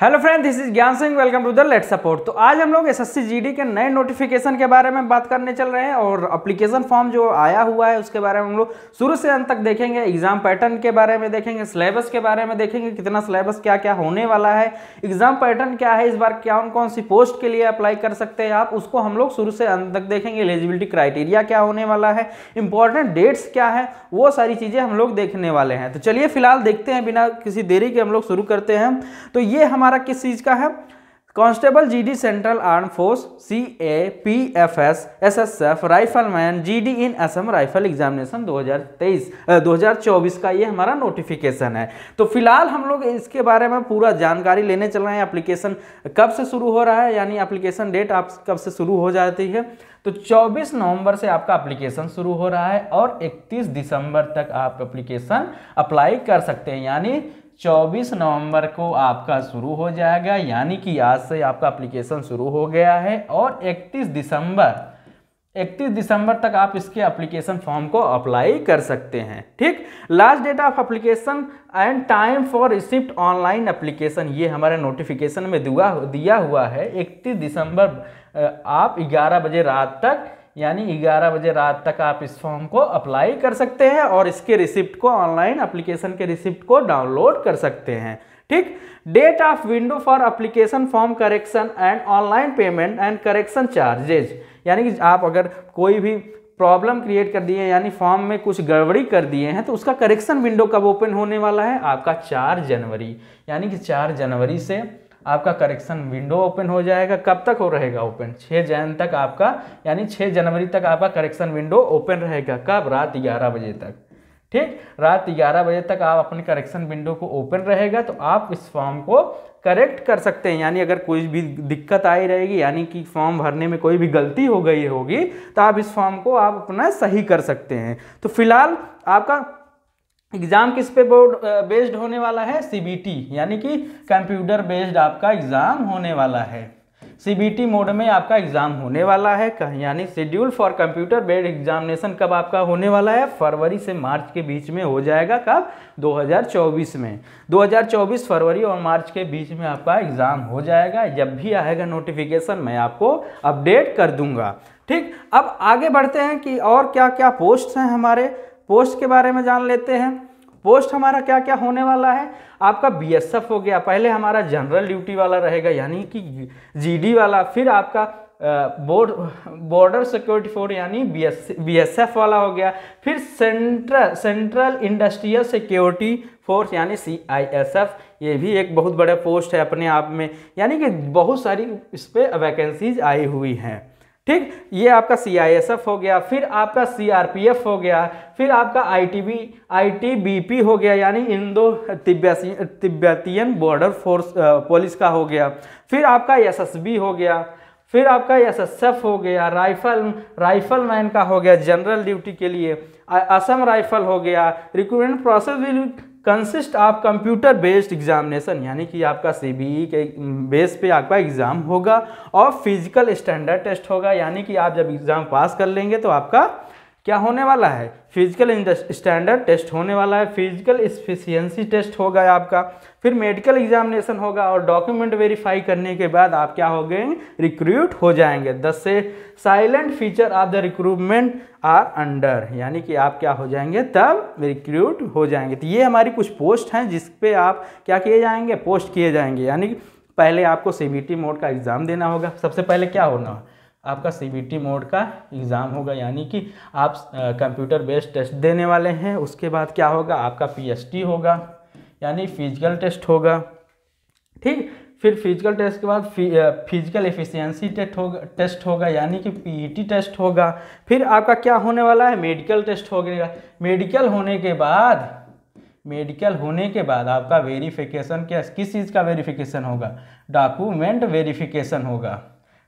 hello friend this is Gyan Singh welcome to the let support तो आज हम लोग एस एस के नए नोटिफिकेशन के बारे में बात करने चल रहे हैं और अप्लीकेशन फॉर्म जो आया हुआ है उसके बारे में हम लोग शुरू से अंत तक देखेंगे एग्जाम पैटर्न के बारे में देखेंगे सिलेबस के बारे में देखेंगे कितना सिलेबस क्या क्या होने वाला है एग्जाम पैटर्न क्या है इस बार कौन कौन सी पोस्ट के लिए अप्लाई कर सकते हैं आप उसको हम लोग शुरू से अंत तक देखेंगे एलिजिबिलिटी क्राइटेरिया क्या होने वाला है इंपॉर्टेंट डेट्स क्या है वो सारी चीज़ें हम लोग देखने वाले हैं तो चलिए फिलहाल देखते हैं बिना किसी देरी के हम लोग शुरू करते हैं तो ये हमारे हमारा किस चीज़ का है constable GD central arm force C A P F S S S F rifleman G D in S M rifle examination 2023 2024 का ये हमारा नोटिफिकेशन है तो फिलहाल हम लोग इसके बारे में पूरा जानकारी लेने चल रहे हैं एप्लीकेशन कब से शुरू हो रहा है यानी एप्लीकेशन डेट आप कब से शुरू हो जाती है तो 24 नवंबर से आपका एप्लीकेशन शुरू हो रहा है और 31 दिसंबर तक आप एप्लीकेशन अप्लाई कर सकते हैं यानी 24 नवंबर को आपका शुरू हो जाएगा यानी कि आज से आपका एप्लीकेशन शुरू हो गया है और 31 दिसंबर 31 दिसंबर तक आप इसके एप्लीकेशन फॉर्म को अप्लाई कर सकते हैं ठीक last date of application and time for receipt online application ये हमारे नोटिफिकेशन में दुआ दिया हुआ है 31 दिसंबर आप 11 बजे रात तक यानी 11 बजे रात तक आप इस फॉर्म को अप्लाई कर सकते हैं और इसके रिसिप्ट को ऑनलाइन अप्लीकेशन के रिसिप्ट को डाउनलोड कर सकते हैं ठीक date of window for application form correction and online payment and correction charges यानी कि आप अगर कोई भी प्रॉब्लम क्रिएट कर दिए यानी फॉर्म में कुछ गड़बड़ी कर दिए हैं तो उसका करेक्शन विंडो कब ओपन होने वाला है आपका चार जनवरी यानी कि चार जनवरी से आपका करेक्शन विंडो ओपन हो जाएगा कब तक हो रहेगा ओपन छः जन तक आपका यानी छः जनवरी तक आपका करेक्शन विंडो ओपन रहेगा कब रात ग्यारह बजे तक ठीक रात ग्यारह बजे तक आप अपने करेक्शन विंडो को ओपन रहेगा तो आप इस फॉर्म को करेक्ट कर सकते हैं यानी अगर कोई भी दिक्कत आई रहेगी यानी कि फॉर्म भरने में कोई भी गलती हो गई होगी तो आप इस फॉर्म को आप अपना सही कर सकते हैं तो फिलहाल आपका एग्ज़ाम किस पे बोर्ड बेस्ड होने वाला है सी यानी कि कंप्यूटर बेस्ड आपका एग्ज़ाम होने वाला है सी मोड में आपका एग्ज़ाम होने वाला है यानी schedule for computer based examination कब आपका होने वाला है फरवरी से मार्च के बीच में हो जाएगा कब 2024 में 2024 फरवरी और मार्च के बीच में आपका एग्ज़ाम हो जाएगा जब भी आएगा नोटिफिकेशन मैं आपको अपडेट कर दूंगा ठीक अब आगे बढ़ते हैं कि और क्या क्या पोस्ट हैं हमारे पोस्ट के बारे में जान लेते हैं पोस्ट हमारा क्या क्या होने वाला है आपका बीएसएफ हो गया पहले हमारा जनरल ड्यूटी वाला रहेगा यानी कि जी वाला फिर आपका बोर्ड बॉर्डर सिक्योरिटी फोर्स यानी बीएसएफ वाला हो गया फिर central central industrial security force यानी सीआईएसएफ ये भी एक बहुत बड़ा पोस्ट है अपने आप में यानी कि बहुत सारी इस पर वैकेंसीज आई हुई हैं ठीक ये आपका सी हो गया फिर आपका सी हो गया फिर आपका आई टी हो गया यानी Indo Tibetan border force police का हो गया फिर आपका एस हो गया फिर आपका एस हो गया राइफल राइफल मैन का हो गया जनरल ड्यूटी के लिए असम राइफल हो गया recruitment process will consist of computer based examination यानी कि आपका सी e के बेस पे आपका एग्ज़ाम होगा और फिजिकल स्टैंडर्ड टेस्ट होगा यानी कि आप जब एग्ज़ाम पास कर लेंगे तो आपका क्या होने वाला है फिजिकल स्टैंडर्ड टेस्ट होने वाला है फिजिकल इफिशियंसी टेस्ट होगा आपका फिर मेडिकल एग्जामिनेशन होगा और डॉक्यूमेंट वेरीफाई करने के बाद आप क्या हो गए रिक्रूट हो जाएंगे दस से salient feature of the recruitment are under यानी कि आप क्या हो जाएंगे तब रिक्रूट हो जाएंगे तो ये हमारी कुछ पोस्ट हैं जिस आप क्या किए जाएंगे पोस्ट किए जाएंगे यानी पहले आपको सी मोड का एग्ज़ाम देना होगा सबसे पहले क्या होना आपका सी मोड का एग्ज़ाम होगा यानी कि आप कंप्यूटर बेस्ड टेस्ट देने वाले हैं उसके बाद क्या होगा आपका पी होगा यानी फिजिकल टेस्ट होगा ठीक फिर फिजिकल टेस्ट के बाद फिजिकल एफिशिएंसी टेस्ट होगा टेस्ट होगा यानी कि पीईटी टेस्ट e होगा फिर आपका क्या होने वाला है मेडिकल टेस्ट हो गया मेडिकल होने के बाद मेडिकल होने के बाद आपका वेरिफिकेशन क्या किस चीज़ का वेरिफिकेशन होगा डॉक्यूमेंट वेरिफिकेशन होगा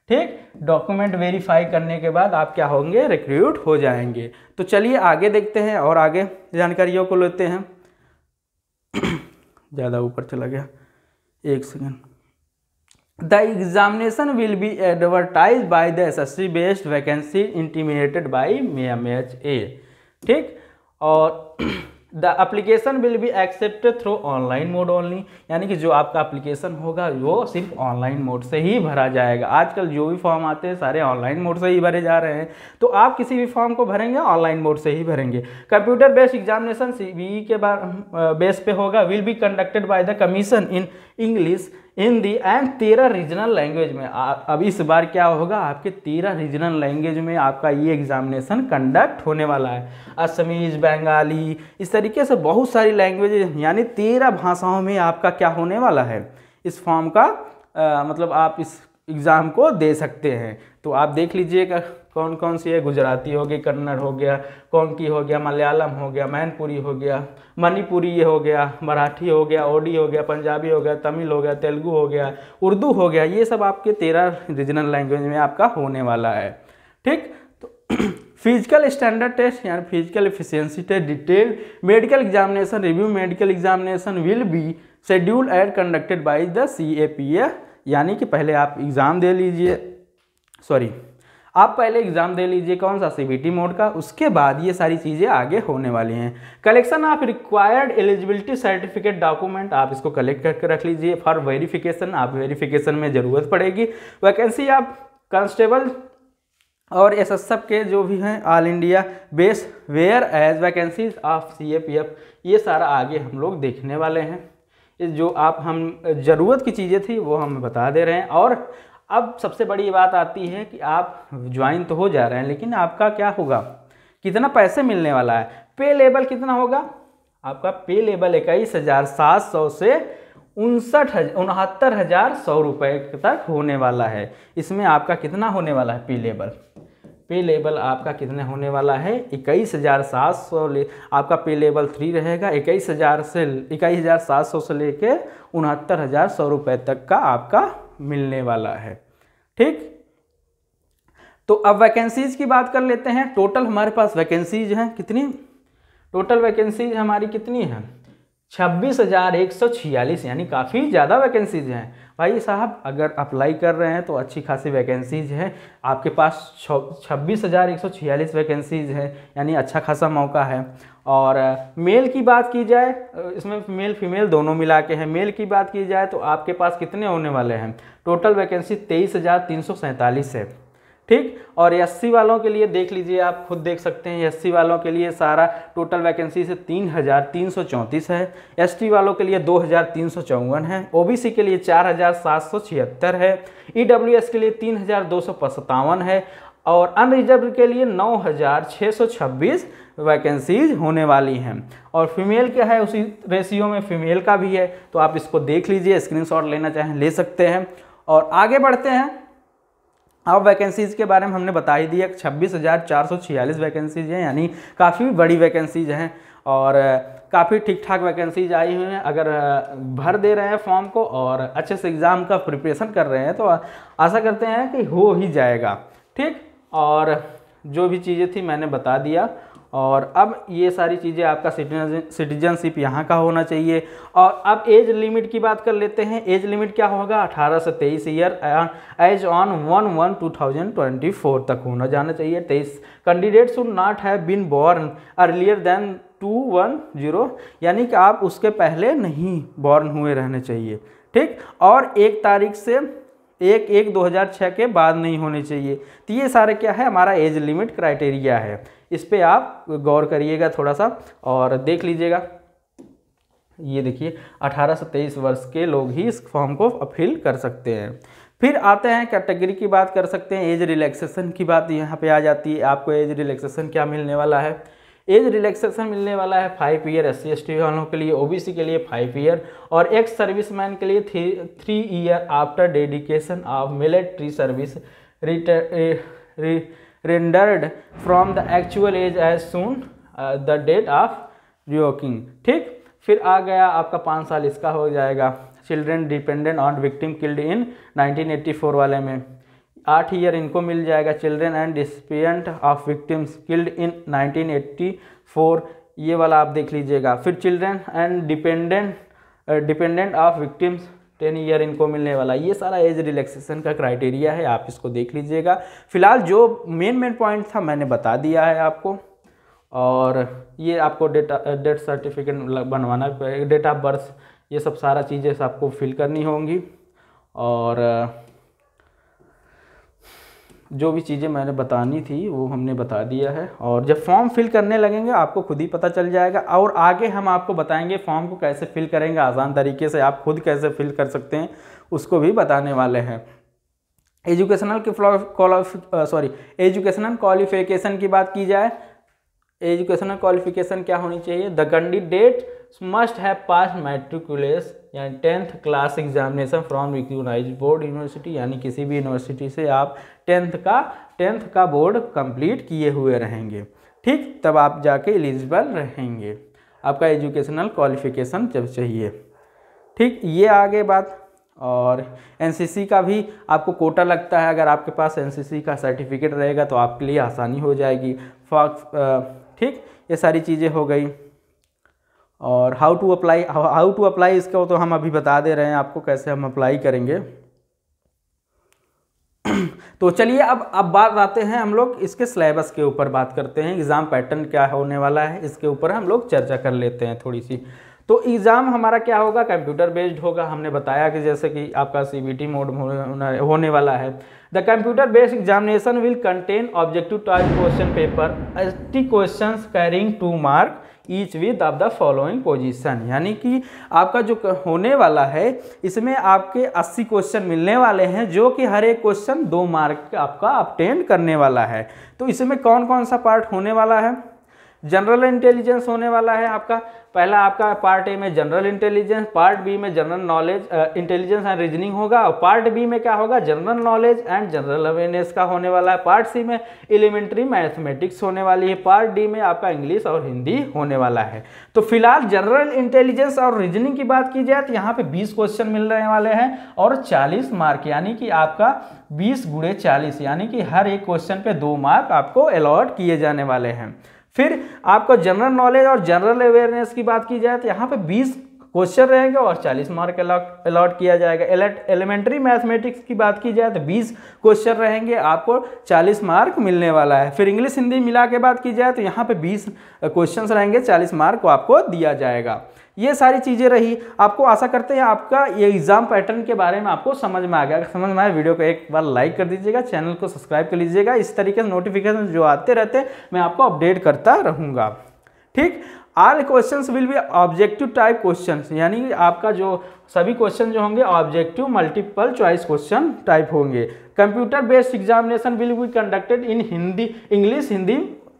ठीक डॉक्यूमेंट वेरीफाई करने के बाद आप क्या होंगे रिक्रूट हो जाएंगे तो चलिए आगे देखते हैं और आगे जानकारियों को लेते हैं ज़्यादा ऊपर चला गया एक second the examination will be advertise by the S S C based vacancy intimated by मे एम एच ए ठीक और the application will be accepted through online mode only यानी कि जो आपका अप्लीकेशन होगा वो सिर्फ ऑनलाइन मोड से ही भरा जाएगा आजकल जो भी फॉर्म आते हैं सारे ऑनलाइन मोड से ही भरे जा रहे हैं तो आप किसी भी फॉर्म को भरेंगे ऑनलाइन मोड से ही भरेंगे कंप्यूटर बेस्ड एग्जामिनेशन सी के बेस पे होगा will be conducted by the commission in English Hindi and तेरह रीजनल लैंग्वेज में अब इस बार क्या होगा आपके तेरह रीजनल लैंग्वेज में आपका ये एग्जामिनेशन कंडक्ट होने वाला है असमीज बंगाली इस तरीके से बहुत सारी लैंग्वेज यानी तेरह भाषाओं में आपका क्या होने वाला है इस फॉर्म का आ, मतलब आप इस एग्ज़ाम को दे सकते हैं तो आप देख लीजिएगा कौन कौन सी है गुजराती हो गई कन्नड़ हो गया कोंकी हो गया मलयालम हो गया मैनपुरी हो गया मणिपुरी ये हो गया मराठी हो गया ओडी हो गया पंजाबी हो गया तमिल हो गया तेलुगू हो गया उर्दू हो गया ये सब आपके तेरह रीजनल लैंग्वेज में आपका होने वाला है ठीक तो फिजिकल स्टैंडर्ड टेस्ट यानी physical efficiency test detail medical examination review medical examination will be scheduled conducted by the C A P A यानी कि पहले आप एग्ज़ाम दे लीजिए सॉरी आप पहले एग्ज़ाम दे लीजिए कौन सा सीबीटी मोड का उसके बाद ये सारी चीज़ें आगे होने वाली हैं कलेक्शन आप रिक्वायर्ड एलिजिबिलिटी सर्टिफिकेट डॉक्यूमेंट आप इसको कलेक्ट करके रख लीजिए फॉर वेरिफिकेशन आप वेरिफिकेशन में ज़रूरत पड़ेगी वैकेंसी आप कांस्टेबल और एस एस एफ के जो भी हैं all India base whereas vacancies of C A P F ये सारा आगे हम लोग देखने वाले हैं जो आप हम ज़रूरत की चीज़ें थी वो हम बता दे रहे हैं और अब सबसे बड़ी बात आती है कि आप ज्वाइन तो हो जा रहे हैं लेकिन आपका क्या होगा कितना पैसे मिलने वाला है पे लेबल कितना होगा आपका पे लेबल इक्कीस हज़ार सात सौ से उनसठ हजार उनहत्तर हज़ार सौ रुपये तक होने वाला है इसमें आपका कितना होने वाला है पे लेबल पे लेबल आपका कितने होने वाला है इक्कीस हज़ार सात सौ ले आपका पे लेबल थ्री रहेगा इक्कीस हज़ार से इक्कीस हज़ार सात सौ से लेकर उनहत्तर हज़ार सौ रुपये तक का आपका मिलने वाला है ठीक तो अब वैकेंसीज की बात कर लेते हैं टोटल हमारे पास वैकेंसीज हैं कितनी टोटल वैकेंसीज हमारी कितनी है छब्बीस हज़ार एक सौ छियालीस यानी काफ़ी ज़्यादा वैकेंसीज हैं भाई साहब अगर अप्लाई कर रहे हैं तो अच्छी खासी वैकेंसीज हैं आपके पास छब्बीस हज़ार एक सौ छियालीस वैकेंसीज हैं यानी अच्छा खासा मौका है और मेल की बात की जाए इसमें मेल फीमेल दोनों मिला के हैं मेल की बात की जाए तो आपके पास कितने होने वाले हैं टोटल वैकेंसी तेईस हज़ार तीन सौ सैंतालीस है ठीक और एस वालों के लिए देख लीजिए आप खुद देख सकते हैं एस वालों के लिए सारा टोटल वैकेंसी से तीन हज़ार तीन सौ चौंतीस है एस वालों के लिए दो हज़ार तीन सौ चौवन है ओ के लिए चार हज़ार सात सौ छिहत्तर है ई e के लिए तीन हज़ार दो सौ पचतावन है और अनरिजर्व के लिए नौ हज़ार छः सौ छब्बीस वैकेंसीज होने वाली हैं और फीमेल क्या है उसी रेशियो में फीमेल का भी है तो आप इसको देख लीजिए स्क्रीनशॉट लेना चाहें ले सकते हैं और आगे बढ़ते हैं अब वैकेंसीज़ के बारे में हमने बता ही दिया छब्बीस हज़ार चार सौ छियालीस वैकेंसीज हैं यानी काफ़ी बड़ी वैकेंसीज हैं और काफ़ी ठीक ठाक वैकेंसीज आई हुई हैं अगर भर दे रहे हैं फॉर्म को और अच्छे से एग्ज़ाम का प्रिपरेशन कर रहे हैं तो आशा करते हैं कि हो ही जाएगा ठीक और जो भी चीज़ें थी मैंने बता दिया और अब ये सारी चीज़ें आपका सिटीजनशिप यहाँ का होना चाहिए और अब एज लिमिट की बात कर लेते हैं एज लिमिट क्या होगा 18 से 23 year age on one one two thousand twenty four तक होना जाना चाहिए तेईस candidate should not have been born earlier than two one zero यानी कि आप उसके पहले नहीं बॉर्न हुए रहने चाहिए ठीक और एक तारीख से एक एक 2006 के बाद नहीं होने चाहिए तो ये सारे क्या है हमारा एज लिमिट क्राइटेरिया है इस पर आप गौर करिएगा थोड़ा सा और देख लीजिएगा ये देखिए 18 से 23 वर्ष के लोग ही इस फॉर्म को अपील कर सकते हैं फिर आते हैं कैटेगरी की बात कर सकते हैं एज रिलैक्सेशन की बात यहाँ पे आ जाती है आपको एज रिलैक्सेशन क्या मिलने वाला है एज रिलैक्सेशन मिलने वाला है फाइव ईयर एस सी वालों के लिए ओबीसी के लिए फाइव ईयर और एक्स सर्विसमैन के लिए three three year after dedication of military service रिटर rendered from the actual age as soon the date of reckoning ठीक फिर आ गया आपका पाँच साल इसका हो जाएगा children dependent on victim killed in 1984 वाले में आठ ईयर इनको मिल जाएगा children and dependent of victims killed in 1984 ये वाला आप देख लीजिएगा फिर children and dependent dependent of victims ten year इनको मिलने वाला ये सारा एज रिलैक्सेशन का क्राइटेरिया है आप इसको देख लीजिएगा फिलहाल जो मेन मेन पॉइंट था मैंने बता दिया है आपको और ये आपको डेटा डेथ सर्टिफिकेट बनवाना डेट ऑफ बर्थ ये सब सारा चीज़ें आपको फिल करनी होंगी और जो भी चीज़ें मैंने बतानी थी वो हमने बता दिया है और जब फॉर्म फिल करने लगेंगे आपको खुद ही पता चल जाएगा और आगे हम आपको बताएंगे फॉर्म को कैसे फिल करेंगे आसान तरीके से आप खुद कैसे फिल कर सकते हैं उसको भी बताने वाले हैं एजुकेशनल की सॉरी एजुकेशनल क्वालिफिकेशन की बात की जाए एजुकेशनल क्वालिफिकेशन क्या होनी चाहिए the candidate must have pass matriculation यानी tenth class examination from recognised board university यानी किसी भी यूनिवर्सिटी से आप टेंथ का टेंथ का बोर्ड कंप्लीट किए हुए रहेंगे ठीक तब आप जाके एलिजिबल रहेंगे आपका एजुकेशनल क्वालिफिकेशन जब चाहिए ठीक ये आगे बात और एनसीसी का भी आपको कोटा लगता है अगर आपके पास एनसीसी का सर्टिफिकेट रहेगा तो आपके लिए आसानी हो जाएगी ठीक ये सारी चीज़ें हो गई और how to apply how to apply इसका तो हम अभी बता दे रहे हैं आपको कैसे हम अप्लाई करेंगे तो चलिए अब अब बात आते हैं हम लोग इसके सिलेबस के ऊपर बात करते हैं एग्ज़ाम पैटर्न क्या होने वाला है इसके ऊपर हम लोग चर्चा कर लेते हैं थोड़ी सी तो एग्ज़ाम हमारा क्या होगा कंप्यूटर बेस्ड होगा हमने बताया कि जैसे कि आपका सी मोड होने वाला है the computer based examination will contain objective type question paper S T question carrying two mark each with of the following position यानी कि आपका जो होने वाला है इसमें आपके 80 क्वेश्चन मिलने वाले हैं जो कि हर एक क्वेश्चन दो मार्क आपका अपटेंड करने वाला है तो इसमें कौन कौन सा पार्ट होने वाला है जनरल इंटेलिजेंस होने वाला है आपका पहला आपका पार्ट ए में जनरल इंटेलिजेंस पार्ट बी में general knowledge intelligence and reasoning होगा और पार्ट बी में क्या होगा general knowledge and general awareness का होने वाला है पार्ट सी में एलिमेंट्री मैथमेटिक्स होने वाली है पार्ट डी में आपका इंग्लिश और हिंदी होने वाला है तो फिलहाल जनरल इंटेलिजेंस और रीजनिंग की बात की जाए तो यहाँ पे बीस क्वेश्चन मिल रहे वाले हैं और चालीस मार्क यानी कि आपका बीस गुड़े चालीस यानी कि हर एक क्वेश्चन पे दो मार्क आपको अलॉट किए जाने वाले हैं फिर आपका जनरल नॉलेज और जनरल अवेयरनेस की बात की जाए तो यहाँ पे 20 क्वेश्चन रहेंगे और 40 मार्क अलॉट किया जाएगा एलिमेंट्री मैथमेटिक्स की बात की जाए तो 20 क्वेश्चन रहेंगे आपको 40 मार्क मिलने वाला है फिर इंग्लिश हिंदी मिला के बात की जाए तो यहाँ पे 20 क्वेश्चंस रहेंगे 40 मार्क को आपको दिया जाएगा ये सारी चीज़ें रही आपको आशा करते हैं आपका ये एग्ज़ाम पैटर्न के बारे में आपको समझ में आ गया अगर समझ में आए वीडियो को एक बार लाइक कर दीजिएगा चैनल को सब्सक्राइब कर लीजिएगा इस तरीके से नोटिफिकेशन जो आते रहते हैं मैं आपको अपडेट करता रहूँगा ठीक all question will be objective type question यानी आपका जो सभी क्वेश्चन जो होंगे objective multiple choice question type होंगे computer based examination will be conducted in Hindi English Hindi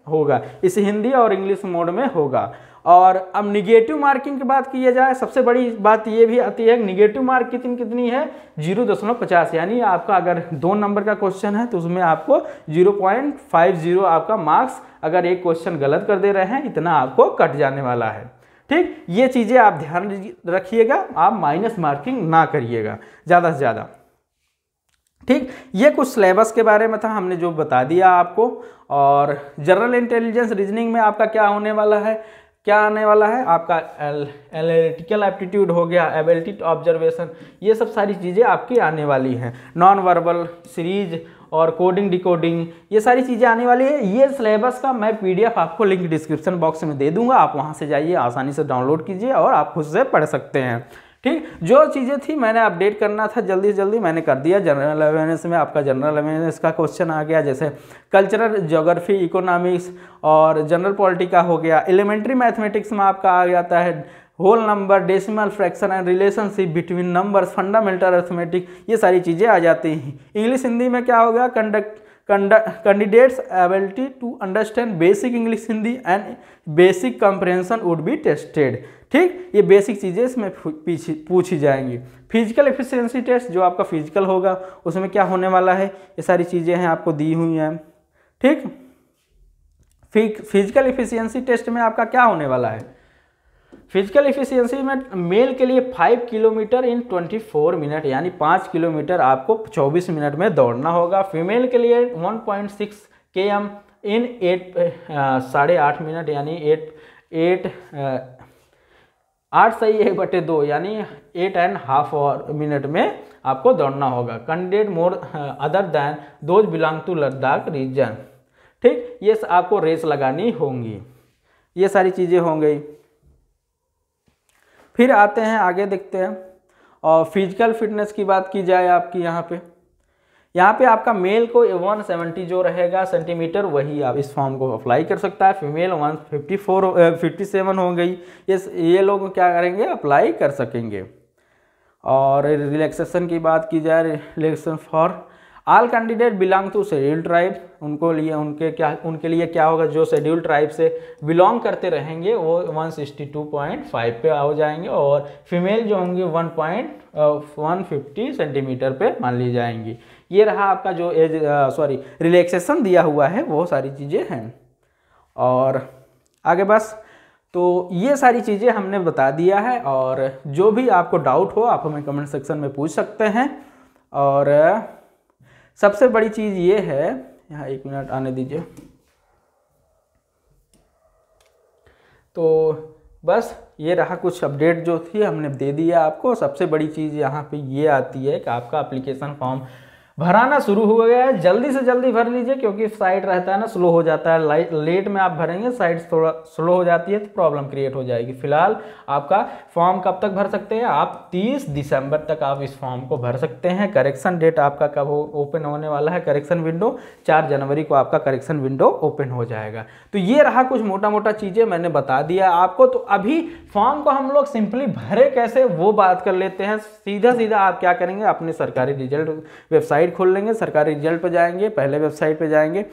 होगा इस हिंदी और इंग्लिश मोड में होगा और अब निगेटिव मार्किंग की बात की जाए सबसे बड़ी बात ये भी आती है निगेटिव मार्क कितनी कितनी है जीरो दशमलव पचास यानी आपका अगर दो नंबर का क्वेश्चन है तो उसमें आपको जीरो पॉइंट फाइव जीरो आपका मार्क्स अगर एक क्वेश्चन गलत कर दे रहे हैं इतना आपको कट जाने वाला है ठीक ये चीज़ें आप ध्यान रखिएगा आप माइनस मार्किंग ना करिएगा ज़्यादा से ज़्यादा ठीक ये कुछ सिलेबस के बारे में था हमने जो बता दिया आपको और जनरल इंटेलिजेंस रीजनिंग में आपका क्या होने वाला है क्या आने वाला है आपका एनालिटिकल एप्टीट्यूड हो गया एबिलिटी टू ऑब्जर्वेशन ये सब सारी चीज़ें आपकी आने वाली हैं नॉन वर्बल सीरीज और कोडिंग डिकोडिंग ये सारी चीज़ें आने वाली है ये सिलेबस का मैं पीडीएफ आपको लिंक डिस्क्रिप्शन बॉक्स में दे दूंगा आप वहाँ से जाइए आसानी से डाउनलोड कीजिए और आप खुद से पढ़ सकते हैं ठीक जो चीज़ें थी मैंने अपडेट करना था जल्दी से जल्दी मैंने कर दिया जनरल अवेयरनेस में आपका जनरल अवेयरनेस का क्वेश्चन आ गया जैसे कल्चरल जोग्राफी इकोनॉमिक्स और जनरल पॉलिटी का हो गया एलिमेंट्री मैथमेटिक्स में आपका आ जाता है whole number decimal fraction and relationship between numbers fundamental arithmetic ये सारी चीज़ें आ जाती हैं इंग्लिश हिंदी में क्या हो गया conduct candidates ability to understand basic english hindi and basic comprehension would be tested ठीक ये बेसिक चीज़ें इसमें पूछी जाएंगी फिजिकल एफिशिएंसी टेस्ट जो आपका फिजिकल होगा उसमें क्या होने वाला है ये सारी चीज़ें हैं आपको दी हुई हैं ठीक फिजिकल एफिशिएंसी टेस्ट में आपका क्या होने वाला है फिजिकल इफिशियंसी में मेल के लिए 5 किलोमीटर इन 24 मिनट यानी 5 किलोमीटर आपको 24 मिनट में दौड़ना होगा फीमेल के लिए 1.6 पॉइंट के एम इन एट साढ़े आठ मिनट यानी एट एट आठ सही एक बटे दो यानी एट एंड हाफ और मिनट में आपको दौड़ना होगा candidate more other than those belong to Ladakh region ठीक ये आपको रेस लगानी होंगी ये सारी चीज़ें होंगी फिर आते हैं आगे देखते हैं और फिजिकल फिटनेस की बात की जाए आपकी यहाँ पे यहाँ पे आपका मेल को 170 जो रहेगा सेंटीमीटर वही आप इस फॉर्म को अप्लाई कर सकता है फीमेल 154 57 हो गई ये ये लोग क्या करेंगे अप्लाई कर सकेंगे और रिलैक्सेशन की बात की जाए relaxation for all candidate belong to schedule tribe उनको लिए उनके क्या उनके लिए क्या होगा जो शेड्यूल ट्राइब से बिलोंग करते रहेंगे वो 162.5 पे आ जाएंगे और फीमेल जो होंगी 1.150 सेंटीमीटर पे मान ली जाएंगी ये रहा आपका जो एज सॉरी रिलैक्सेशन दिया हुआ है वो सारी चीज़ें हैं और आगे बस तो ये सारी चीज़ें हमने बता दिया है और जो भी आपको डाउट हो आप हमें कमेंट सेक्शन में पूछ सकते हैं और सबसे बड़ी चीज़ ये है यहाँ एक मिनट आने दीजिए तो बस ये रहा कुछ अपडेट जो थी हमने दे दिया आपको सबसे बड़ी चीज़ यहाँ पे ये आती है कि आपका एप्लीकेशन फॉर्म भराना शुरू हो गया है जल्दी से जल्दी भर लीजिए क्योंकि साइट रहता है ना स्लो हो जाता है लेट में आप भरेंगे साइट थोड़ा स्लो हो जाती है तो प्रॉब्लम क्रिएट हो जाएगी फिलहाल आपका फॉर्म कब तक भर सकते हैं आप 30 दिसंबर तक आप इस फॉर्म को भर सकते हैं करेक्शन डेट आपका कब ओपन होने वाला है करेक्शन विंडो चार जनवरी को आपका करेक्शन विंडो ओपन हो जाएगा तो ये रहा कुछ मोटा मोटा चीज़ें मैंने बता दिया आपको तो अभी फॉर्म को हम लोग सिंपली भरे कैसे वो बात कर लेते हैं सीधा सीधा आप क्या करेंगे अपने सरकारी रिजल्ट वेबसाइट वेबसाइट खोल लेंगे सरकारी रिजल्ट पर जाएंगे पहले वेबसाइट पर जाएंगे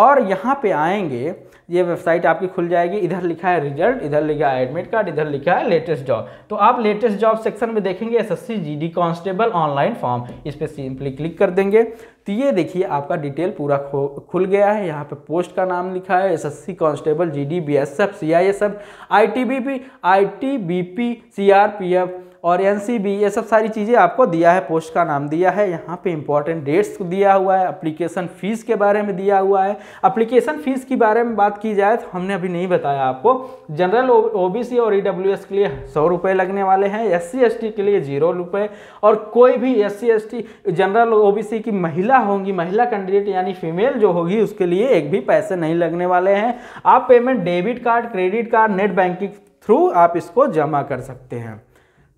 और यहाँ पे आएंगे ये वेबसाइट आपकी खुल जाएगी इधर लिखा है रिजल्ट इधर लिखा है एडमिट कार्ड इधर लिखा है लेटेस्ट जॉब तो आप लेटेस्ट जॉब सेक्शन में देखेंगे SSC GD constable online form इस पर सिंपली क्लिक कर देंगे तो ये देखिए आपका डिटेल पूरा खुल गया है यहाँ पे पोस्ट का नाम लिखा है S S S C B F SSC constable GD BSF CISF ITBP ITBP CRPF और एन ये सब सारी चीज़ें आपको दिया है पोस्ट का नाम दिया है यहाँ पे इंपॉर्टेंट डेट्स दिया हुआ है अप्लीकेशन फ़ीस के बारे में दिया हुआ है अप्लीकेशन फ़ीस के बारे में बात की जाए तो हमने अभी नहीं बताया आपको जनरल ओबीसी और ई e के लिए सौ रुपये लगने वाले हैं एस सी के लिए जीरो रुपये और कोई भी एस सी जनरल सी की महिला होंगी महिला कैंडिडेट यानी फीमेल जो होगी उसके लिए एक भी पैसे नहीं लगने वाले हैं आप payment debit card credit card net banking through आप इसको जमा कर सकते हैं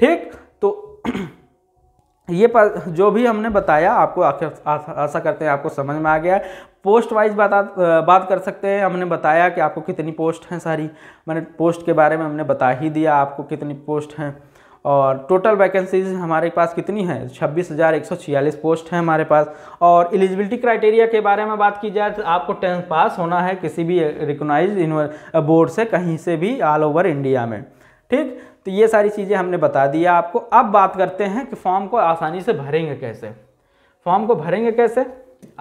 ठीक तो ये पर जो भी हमने बताया आपको आशा करते हैं आपको समझ में आ गया है पोस्ट वाइज बात बात कर सकते हैं हमने बताया कि आपको कितनी पोस्ट हैं सारी मैंने पोस्ट के बारे में हमने बता ही दिया आपको कितनी पोस्ट हैं और टोटल वैकेंसीज हमारे पास कितनी है छब्बीस हज़ार एक सौ छियालीस पोस्ट हैं हमारे पास और एलिजिबिलिटी क्राइटेरिया के बारे में बात की जाए तो आपको टेंथ पास होना है किसी भी रिकोनाइज बोर्ड से कहीं से भी ऑल ओवर इंडिया में ठीक तो ये सारी चीज़ें हमने बता दिया आपको अब बात करते हैं कि फॉर्म को आसानी से भरेंगे कैसे फॉर्म को भरेंगे कैसे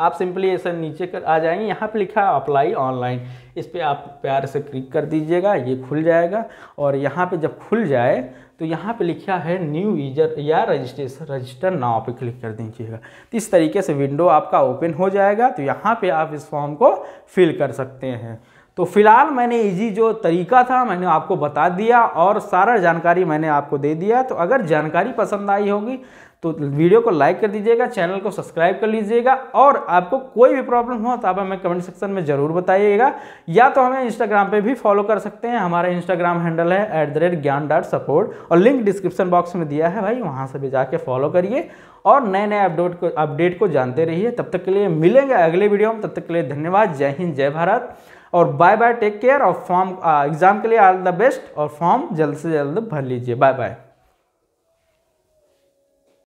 आप सिंपली ऐसे नीचे कर आ जाएंगे यहाँ पे लिखा है अप्लाई ऑनलाइन इस पर आप प्यार से क्लिक कर दीजिएगा ये खुल जाएगा और यहाँ पे जब खुल जाए तो यहाँ पे लिखा है न्यू यूजर या रजिस्ट्रेशन रजिस्टर नाव पे क्लिक कर दीजिएगा तो इस तरीके से विंडो आपका ओपन हो जाएगा तो यहाँ पे आप इस फॉर्म को फिल कर सकते हैं तो फिलहाल मैंने इजी जो तरीका था मैंने आपको बता दिया और सारा जानकारी मैंने आपको दे दिया तो अगर जानकारी पसंद आई होगी तो वीडियो को लाइक कर दीजिएगा चैनल को सब्सक्राइब कर लीजिएगा और आपको कोई भी प्रॉब्लम हो तो आप हमें कमेंट सेक्शन में ज़रूर बताइएगा या तो हमें इंस्टाग्राम पे भी फॉलो कर सकते हैं हमारा इंस्टाग्राम हैंडल है at the rate Gyan support और लिंक डिस्क्रिप्शन बॉक्स में दिया है भाई वहाँ से भी जाके फॉलो करिए और नए नए अपडेट को अपडेट को जानते रहिए तब तक के लिए मिलेंगे अगले वीडियो में तब तक के लिए धन्यवाद जय हिंद जय भारत और बाय बाय टेक केयर और फॉर्म एग्जाम uh, के लिए ऑल द बेस्ट और फॉर्म जल्द से जल्द भर लीजिए बाय बाय